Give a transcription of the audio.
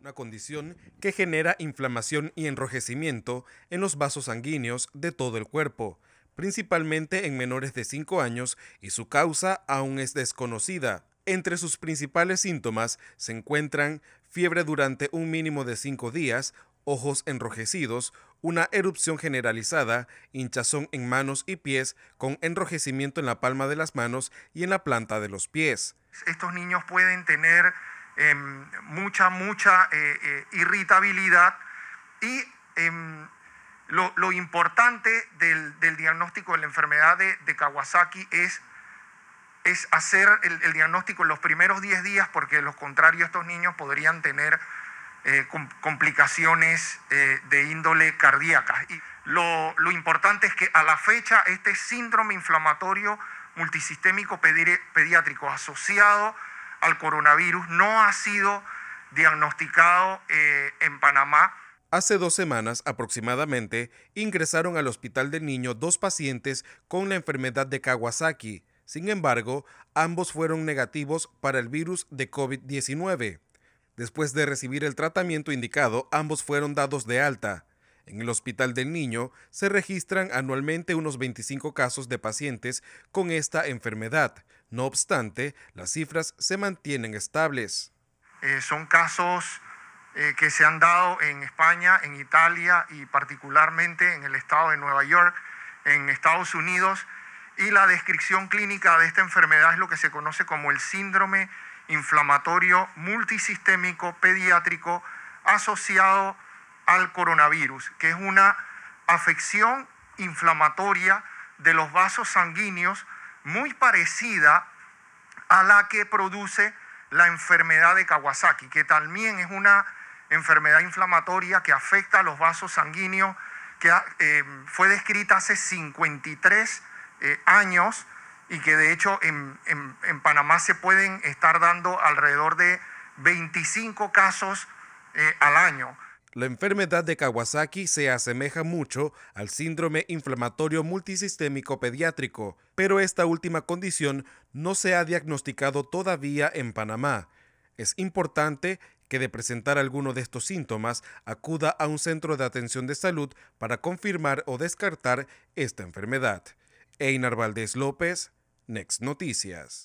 una condición que genera inflamación y enrojecimiento en los vasos sanguíneos de todo el cuerpo, principalmente en menores de 5 años y su causa aún es desconocida. Entre sus principales síntomas se encuentran fiebre durante un mínimo de 5 días, ojos enrojecidos, una erupción generalizada, hinchazón en manos y pies, con enrojecimiento en la palma de las manos y en la planta de los pies. Estos niños pueden tener Em, mucha, mucha eh, eh, irritabilidad y em, lo, importante del, diagnóstico de la enfermedad de, Kawasaki es, es hacer el, diagnóstico en los primeros 10 días porque de lo contrario estos niños podrían tener eh, complicaciones de índole cardíaca. Y lo, importante es que a la fecha este síndrome inflamatorio multisistémico pediátrico asociado al coronavirus no ha sido diagnosticado eh, en Panamá. Hace dos semanas aproximadamente ingresaron al Hospital del Niño dos pacientes con la enfermedad de Kawasaki. Sin embargo, ambos fueron negativos para el virus de COVID-19. Después de recibir el tratamiento indicado, ambos fueron dados de alta. En el Hospital del Niño se registran anualmente unos 25 casos de pacientes con esta enfermedad. No obstante, las cifras se mantienen estables. Eh, son casos eh, que se han dado en España, en Italia y particularmente en el estado de Nueva York, en Estados Unidos. Y la descripción clínica de esta enfermedad es lo que se conoce como el síndrome inflamatorio multisistémico pediátrico asociado al coronavirus, que es una afección inflamatoria de los vasos sanguíneos muy parecida a la que produce la enfermedad de Kawasaki, que también es una enfermedad inflamatoria que afecta a los vasos sanguíneos, que eh, fue descrita hace 53 eh, años y que de hecho en, Panamá se pueden estar dando alrededor de 25 casos eh, al año. La enfermedad de Kawasaki se asemeja mucho al síndrome inflamatorio multisistémico pediátrico, pero esta última condición no se ha diagnosticado todavía en Panamá. Es importante que de presentar alguno de estos síntomas acuda a un centro de atención de salud para confirmar o descartar esta enfermedad. Einar Valdés López, Next Noticias.